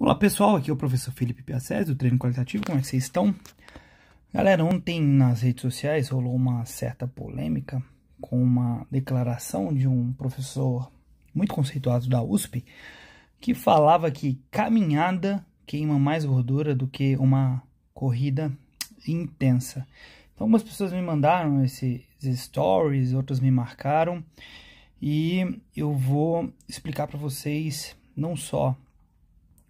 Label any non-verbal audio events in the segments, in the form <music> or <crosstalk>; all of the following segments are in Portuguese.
Olá pessoal, aqui é o professor Felipe Piacés do Treino Qualitativo, como é que vocês estão? Galera, ontem nas redes sociais rolou uma certa polêmica com uma declaração de um professor muito conceituado da USP que falava que caminhada queima mais gordura do que uma corrida intensa. Então, algumas pessoas me mandaram esses stories, outras me marcaram e eu vou explicar para vocês não só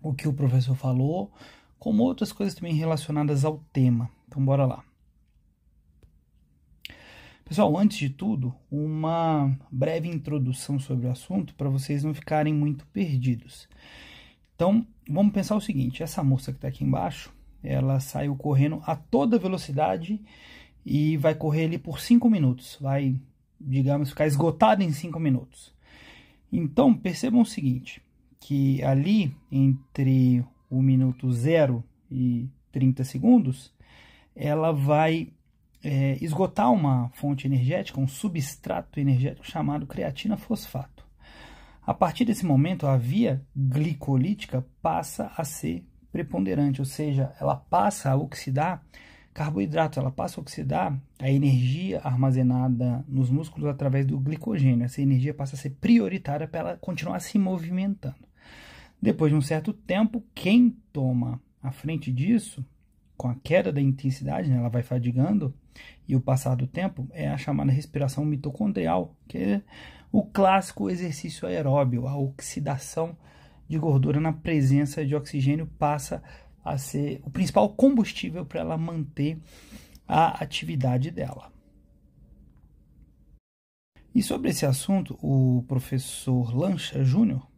o que o professor falou, como outras coisas também relacionadas ao tema. Então, bora lá. Pessoal, antes de tudo, uma breve introdução sobre o assunto para vocês não ficarem muito perdidos. Então, vamos pensar o seguinte: essa moça que está aqui embaixo, ela saiu correndo a toda velocidade e vai correr ali por 5 minutos, vai, digamos, ficar esgotada em 5 minutos. Então, percebam o seguinte: que ali entre o minuto 0 e 30 segundos, ela vai é, esgotar uma fonte energética, um substrato energético chamado creatina fosfato. A partir desse momento, a via glicolítica passa a ser preponderante, ou seja, ela passa a oxidar carboidrato, ela passa a oxidar a energia armazenada nos músculos através do glicogênio. Essa energia passa a ser prioritária para ela continuar se movimentando. Depois de um certo tempo, quem toma a frente disso, com a queda da intensidade, né, ela vai fadigando, e o passar do tempo, é a chamada respiração mitocondrial, que é o clássico exercício aeróbio, a oxidação de gordura na presença de oxigênio passa a ser o principal combustível para ela manter a atividade dela. E sobre esse assunto, o professor Lancha Júnior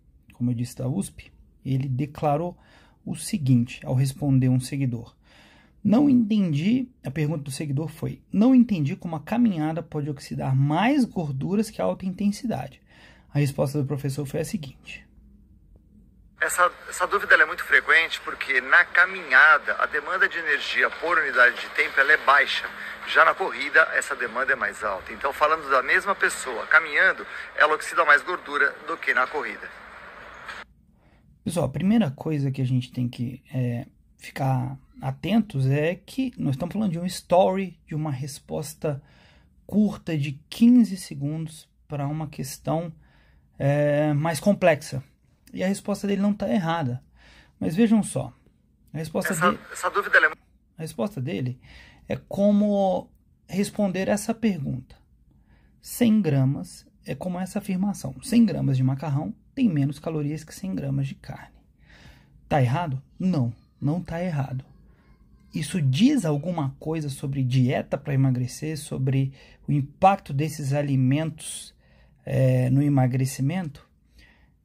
como eu disse, da USP, ele declarou o seguinte ao responder um seguidor. Não entendi, a pergunta do seguidor foi: não entendi como a caminhada pode oxidar mais gorduras que a alta intensidade. A resposta do professor foi a seguinte: essa, essa dúvida é muito frequente porque na caminhada a demanda de energia por unidade de tempo é baixa. Já na corrida essa demanda é mais alta. Então, falando da mesma pessoa caminhando, ela oxida mais gordura do que na corrida. Pessoal, a primeira coisa que a gente tem que é, ficar atentos é que nós estamos falando de um story, de uma resposta curta de 15 segundos para uma questão é, mais complexa. E a resposta dele não está errada. Mas vejam só, a resposta essa, dele, essa dúvida é... a resposta dele é como responder essa pergunta. 100 gramas é como essa afirmação: 100 gramas de macarrão tem menos calorias que 100 gramas de carne. Tá errado? Não, não tá errado. Isso diz alguma coisa sobre dieta para emagrecer, sobre o impacto desses alimentos é, no emagrecimento?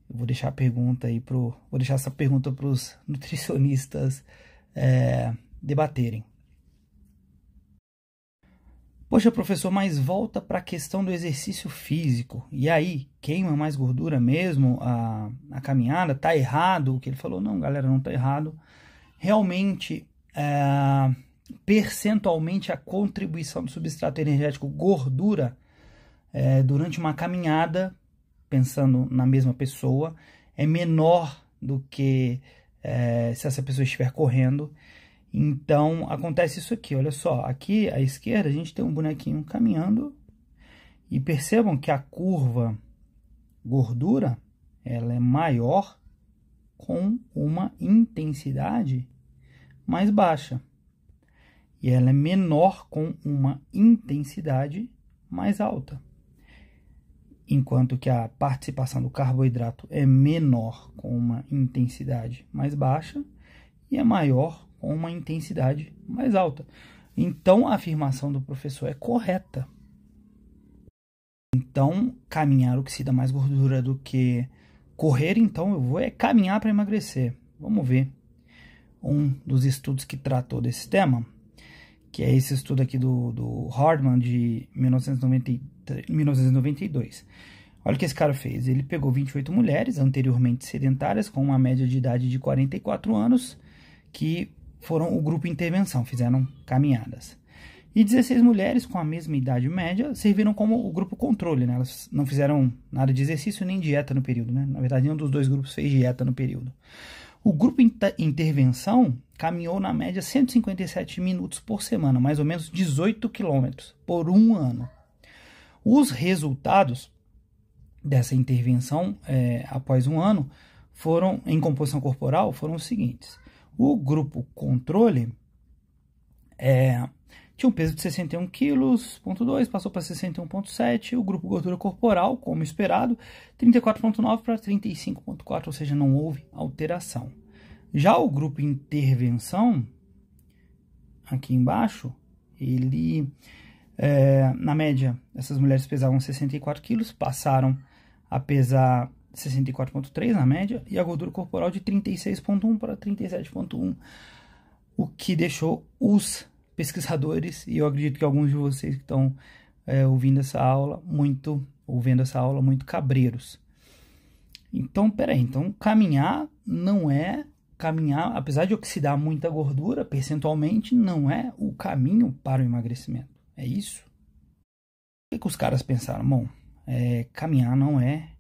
Eu vou deixar a pergunta aí pro, vou deixar essa pergunta para os nutricionistas é, debaterem. Poxa, professor, mas volta para a questão do exercício físico. E aí, queima mais gordura mesmo a, a caminhada? Tá errado o que ele falou? Não, galera, não tá errado. Realmente, é, percentualmente, a contribuição do substrato energético gordura é, durante uma caminhada, pensando na mesma pessoa, é menor do que é, se essa pessoa estiver correndo. Então, acontece isso aqui, olha só. Aqui à esquerda, a gente tem um bonequinho caminhando. E percebam que a curva gordura, ela é maior com uma intensidade mais baixa. E ela é menor com uma intensidade mais alta. Enquanto que a participação do carboidrato é menor com uma intensidade mais baixa e é maior com uma intensidade mais alta. Então a afirmação do professor é correta. Então, caminhar oxida mais gordura do que correr, então eu vou é caminhar para emagrecer. Vamos ver um dos estudos que tratou desse tema, que é esse estudo aqui do, do Hardman de 1992. Olha o que esse cara fez. Ele pegou 28 mulheres anteriormente sedentárias com uma média de idade de 44 anos que foram o grupo intervenção, fizeram caminhadas. E 16 mulheres com a mesma idade média serviram como o grupo controle, né? Elas não fizeram nada de exercício nem dieta no período, né? Na verdade, nenhum dos dois grupos fez dieta no período. O grupo inter intervenção caminhou na média 157 minutos por semana, mais ou menos 18 quilômetros, por um ano. Os resultados dessa intervenção é, após um ano foram em composição corporal foram os seguintes: o grupo controle é, tinha um peso de 61,2 quilos, ponto passou para 61.7, o grupo gordura corporal, como esperado, 34.9 para 35.4, ou seja, não houve alteração. Já o grupo intervenção, aqui embaixo, ele, é, na média, essas mulheres pesavam 64 quilos, passaram a pesar 64,3 na média e a gordura corporal de 36,1 para 37,1, o que deixou os pesquisadores e eu acredito que alguns de vocês que estão é, ouvindo essa aula muito, vendo essa aula muito cabreiros. Então, peraí, então caminhar não é caminhar, apesar de oxidar muita gordura, percentualmente não é o caminho para o emagrecimento. É isso? O que, que os caras pensaram? Bom, é, caminhar não é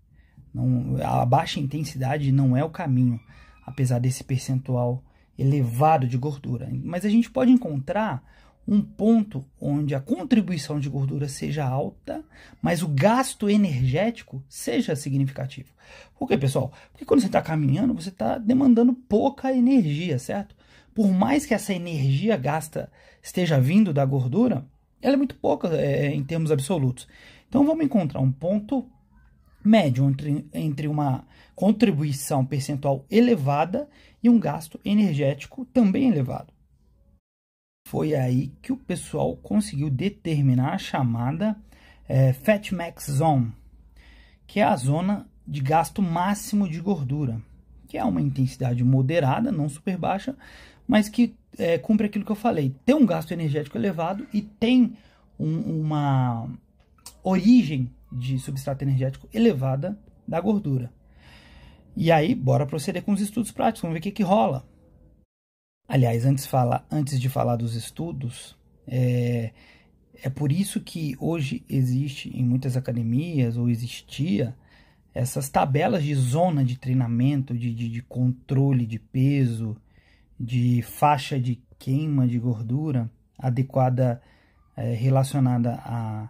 não, a baixa intensidade não é o caminho, apesar desse percentual elevado de gordura. Mas a gente pode encontrar um ponto onde a contribuição de gordura seja alta, mas o gasto energético seja significativo. Por quê, pessoal? Porque quando você está caminhando, você está demandando pouca energia, certo? Por mais que essa energia gasta esteja vindo da gordura, ela é muito pouca é, em termos absolutos. Então vamos encontrar um ponto médio entre, entre uma contribuição percentual elevada e um gasto energético também elevado. Foi aí que o pessoal conseguiu determinar a chamada é, Fat Max Zone, que é a zona de gasto máximo de gordura, que é uma intensidade moderada, não super baixa, mas que é, cumpre aquilo que eu falei. Tem um gasto energético elevado e tem um, uma origem de substrato energético elevada da gordura. E aí, bora proceder com os estudos práticos, vamos ver o que, que rola. Aliás, antes, fala, antes de falar dos estudos, é, é por isso que hoje existe em muitas academias, ou existia, essas tabelas de zona de treinamento, de, de, de controle de peso, de faixa de queima de gordura adequada é, relacionada a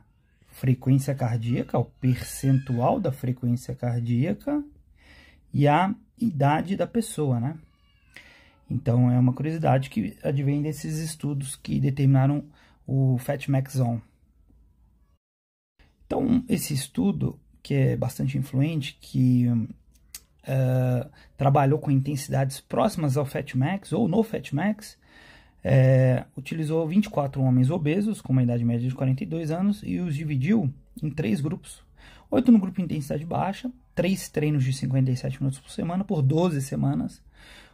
frequência cardíaca, o percentual da frequência cardíaca e a idade da pessoa, né? Então é uma curiosidade que advém desses estudos que determinaram o FATMAX zone. Então esse estudo que é bastante influente, que uh, trabalhou com intensidades próximas ao FATMAX ou no FATMAX, é, utilizou 24 homens obesos com uma idade média de 42 anos e os dividiu em três grupos. Oito no grupo intensidade baixa, três treinos de 57 minutos por semana por 12 semanas.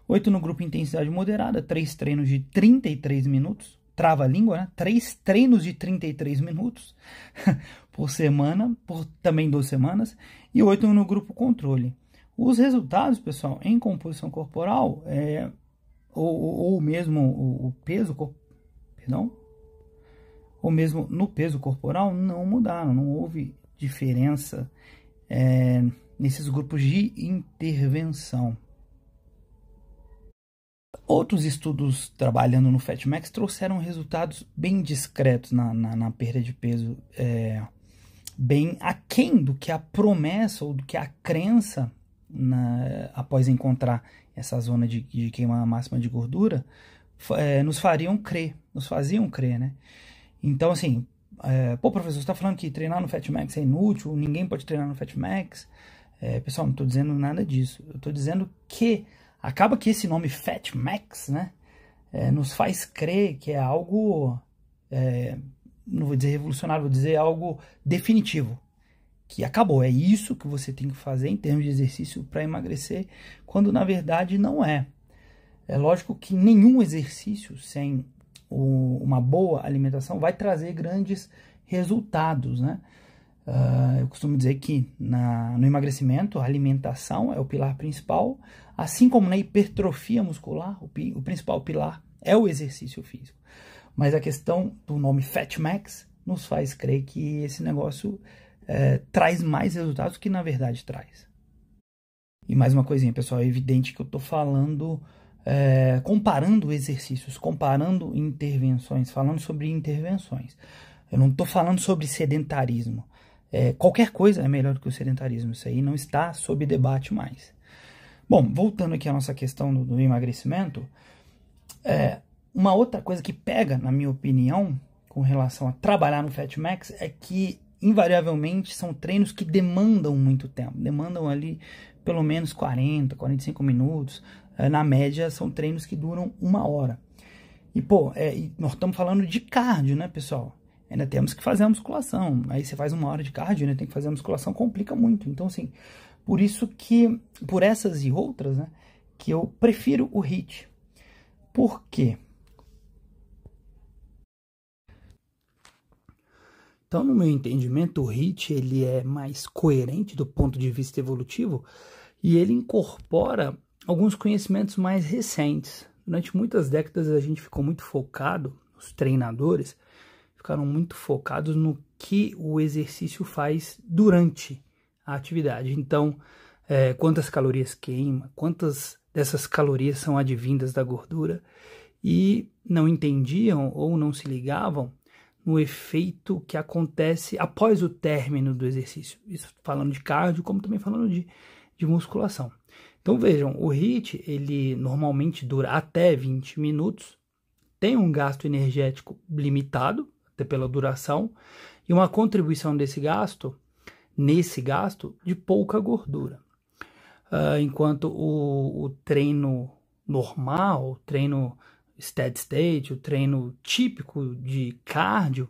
Oito no grupo intensidade moderada, três treinos de 33 minutos, trava a língua, né? Três treinos de 33 minutos <laughs> por semana, por também 12 semanas, e oito no grupo controle. Os resultados, pessoal, em composição corporal, é, ou, ou mesmo o, o peso, perdão, ou mesmo no peso corporal, não mudaram, não houve diferença é, nesses grupos de intervenção. Outros estudos trabalhando no FatMax trouxeram resultados bem discretos na, na, na perda de peso, é, bem aquém do que a promessa ou do que a crença na, né, após encontrar essa zona de, de queima máxima de gordura, é, nos fariam crer, nos faziam crer, né? Então, assim, é, pô, professor, você tá falando que treinar no Fatmax é inútil, ninguém pode treinar no Fatmax. É, pessoal, não tô dizendo nada disso. Eu tô dizendo que acaba que esse nome Fatmax, né, é, nos faz crer que é algo, é, não vou dizer revolucionário, vou dizer algo definitivo que acabou, é isso que você tem que fazer em termos de exercício para emagrecer, quando na verdade não é. É lógico que nenhum exercício sem o, uma boa alimentação vai trazer grandes resultados, né? Uh, eu costumo dizer que na, no emagrecimento a alimentação é o pilar principal, assim como na hipertrofia muscular, o, pi, o principal pilar é o exercício físico. Mas a questão do nome Fat Max nos faz crer que esse negócio é, traz mais resultados do que na verdade traz. E mais uma coisinha, pessoal, é evidente que eu estou falando, é, comparando exercícios, comparando intervenções, falando sobre intervenções. Eu não estou falando sobre sedentarismo. É, qualquer coisa é melhor do que o sedentarismo. Isso aí não está sob debate mais. Bom, voltando aqui à nossa questão do, do emagrecimento, é, uma outra coisa que pega, na minha opinião, com relação a trabalhar no Fat Max, é que invariavelmente são treinos que demandam muito tempo, demandam ali pelo menos 40, 45 minutos. Eh, na média, são treinos que duram uma hora. E, pô, é, nós estamos falando de cardio, né, pessoal? Ainda temos que fazer a musculação. Aí você faz uma hora de cardio, né? Tem que fazer a musculação, complica muito. Então, assim, por isso que, por essas e outras, né? Que eu prefiro o HIIT. Por quê? Então, no meu entendimento, o HIT ele é mais coerente do ponto de vista evolutivo e ele incorpora alguns conhecimentos mais recentes. Durante muitas décadas a gente ficou muito focado, os treinadores ficaram muito focados no que o exercício faz durante a atividade. Então, é, quantas calorias queima, quantas dessas calorias são advindas da gordura e não entendiam ou não se ligavam no efeito que acontece após o término do exercício. Isso falando de cardio, como também falando de, de musculação. Então vejam, o HIIT ele normalmente dura até 20 minutos, tem um gasto energético limitado, até pela duração, e uma contribuição desse gasto, nesse gasto, de pouca gordura. Uh, enquanto o, o treino normal, o treino steady state, o treino típico de cardio,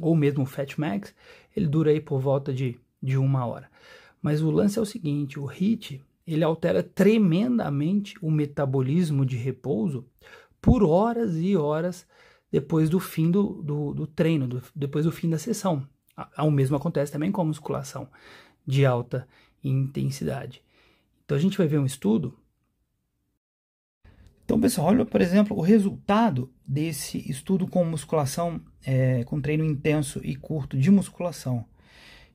ou mesmo fat max, ele dura aí por volta de, de uma hora. Mas o lance é o seguinte, o HIT ele altera tremendamente o metabolismo de repouso por horas e horas depois do fim do, do, do treino, do, depois do fim da sessão. O mesmo acontece também com a musculação de alta intensidade. Então a gente vai ver um estudo então, pessoal, olha, por exemplo, o resultado desse estudo com musculação, é, com treino intenso e curto de musculação.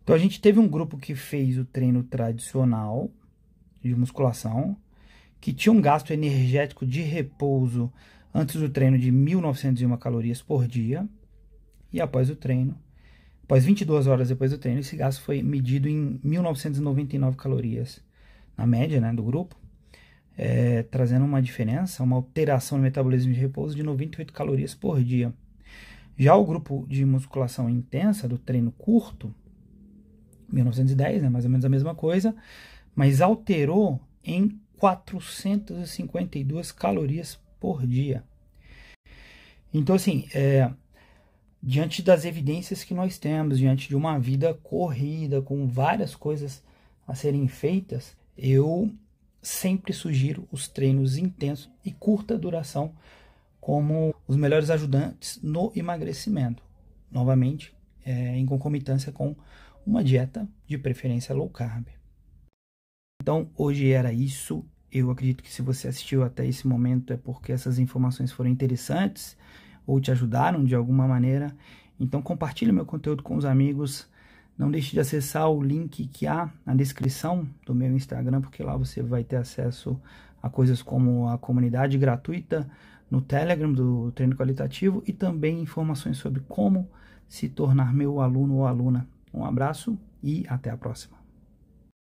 Então, a gente teve um grupo que fez o treino tradicional de musculação, que tinha um gasto energético de repouso antes do treino de 1.901 calorias por dia, e após o treino, após 22 horas depois do treino, esse gasto foi medido em 1.999 calorias, na média né, do grupo é, trazendo uma diferença, uma alteração no metabolismo de repouso de 98 calorias por dia. Já o grupo de musculação intensa, do treino curto, 1910, né, mais ou menos a mesma coisa, mas alterou em 452 calorias por dia. Então, assim, é, diante das evidências que nós temos, diante de uma vida corrida, com várias coisas a serem feitas, eu sempre sugiro os treinos intensos e curta duração como os melhores ajudantes no emagrecimento. Novamente, é, em concomitância com uma dieta de preferência low carb. Então, hoje era isso. Eu acredito que se você assistiu até esse momento é porque essas informações foram interessantes ou te ajudaram de alguma maneira. Então, compartilhe meu conteúdo com os amigos. Não deixe de acessar o link que há na descrição do meu Instagram, porque lá você vai ter acesso a coisas como a comunidade gratuita no Telegram do treino qualitativo e também informações sobre como se tornar meu aluno ou aluna. Um abraço e até a próxima.